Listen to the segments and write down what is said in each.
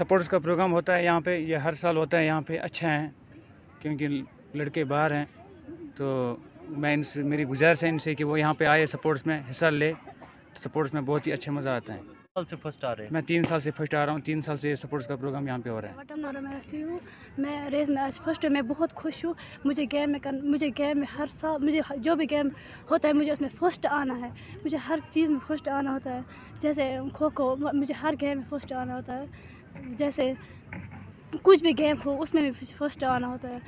supports का programme होता है यहाँ पे ये हर साल होता है यहाँ पे अच्छा है क्योंकि लड़के बाहर हैं तो मैं इनसे मेरी गुजारिश है इनसे कि वो यहाँ पे आए सपोर्ट्स में हिस्सा ले तो सपोर्ट्स में बहुत ही अच्छा मज़ा आता है साल से फर्स्ट आ रहे हैं मैं तीन साल से फर्स्ट आ रहा हूँ तीन साल से ये स्पोर्ट्स का प्रोग्राम यहाँ पे हो रहा है बटम नारा मैं रहती हूँ मैं रेस में आज फर्स्ट मैं बहुत खुश हूँ मुझे गेम में कर मुझे गेम में हर साल मुझे जो भी गेम होता है मुझे उसमें फर्स्ट आना है मुझे हर चीज़ में फर्स्ट आना होता है जैसे खो खो मुझे हर गेम में फर्स्ट आना होता है जैसे कुछ भी गेम हो उसमें भी फर्स्ट आना होता है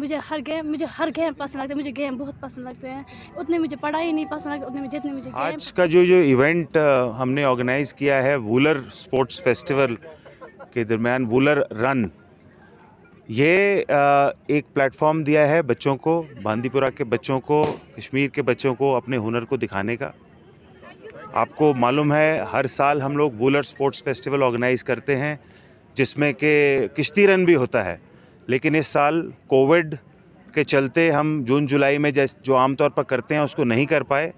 मुझे हर गेम मुझे हर गेम पसंद लगता है मुझे गेम बहुत पसंद लगते हैं उतने मुझे पढ़ाई नहीं पसंद लगता उतने जितने मुझे आज का जो जो इवेंट हमने ऑर्गेनाइज़ किया है वूलर स्पोर्ट्स फेस्टिवल के दरमियान वूलर रन ये एक प्लेटफॉर्म दिया है बच्चों को बांदीपुरा के बच्चों को कश्मीर के बच्चों को अपने हुनर को दिखाने का आपको मालूम है हर साल हम लोग वूलर स्पोर्ट्स फेस्टिवल ऑर्गेनाइज़ करते हैं जिसमें कि किश्ती रन भी होता है लेकिन इस साल कोविड के चलते हम जून जुलाई में जैसे जो आमतौर पर करते हैं उसको नहीं कर पाए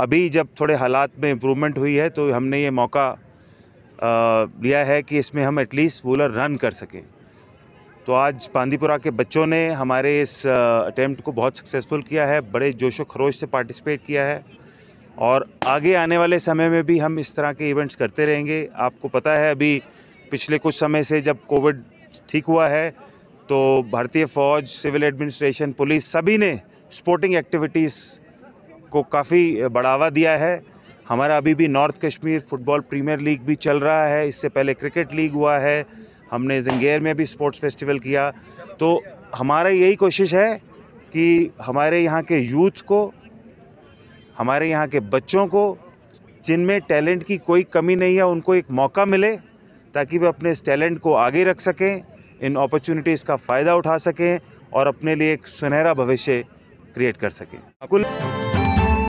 अभी जब थोड़े हालात में इम्प्रूवमेंट हुई है तो हमने ये मौका लिया है कि इसमें हम एटलीस्ट वूलर रन कर सकें तो आज पांडीपुरा के बच्चों ने हमारे इस अटैम्प्ट को बहुत सक्सेसफुल किया है बड़े जोशो खरोश से पार्टिसिपेट किया है और आगे आने वाले समय में भी हम इस तरह के इवेंट्स करते रहेंगे आपको पता है अभी पिछले कुछ समय से जब कोविड ठीक हुआ है तो भारतीय फ़ौज सिविल एडमिनिस्ट्रेशन पुलिस सभी ने स्पोर्टिंग एक्टिविटीज़ को काफ़ी बढ़ावा दिया है हमारा अभी भी north Kashmir football premier league भी चल रहा है इससे पहले क्रिकेट लीग हुआ है हमने जंगेर में भी स्पोर्ट्स फेस्टिवल किया तो हमारा यही कोशिश है कि हमारे यहाँ के यूथ को हमारे यहाँ के बच्चों को जिनमें टैलेंट की कोई कमी नहीं है उनको एक मौका मिले ताकि वे अपने इस टैलेंट को आगे रख सकें इन अपॉर्चुनिटीज़ का फ़ायदा उठा सकें और अपने लिए एक सुनहरा भविष्य क्रिएट कर सकें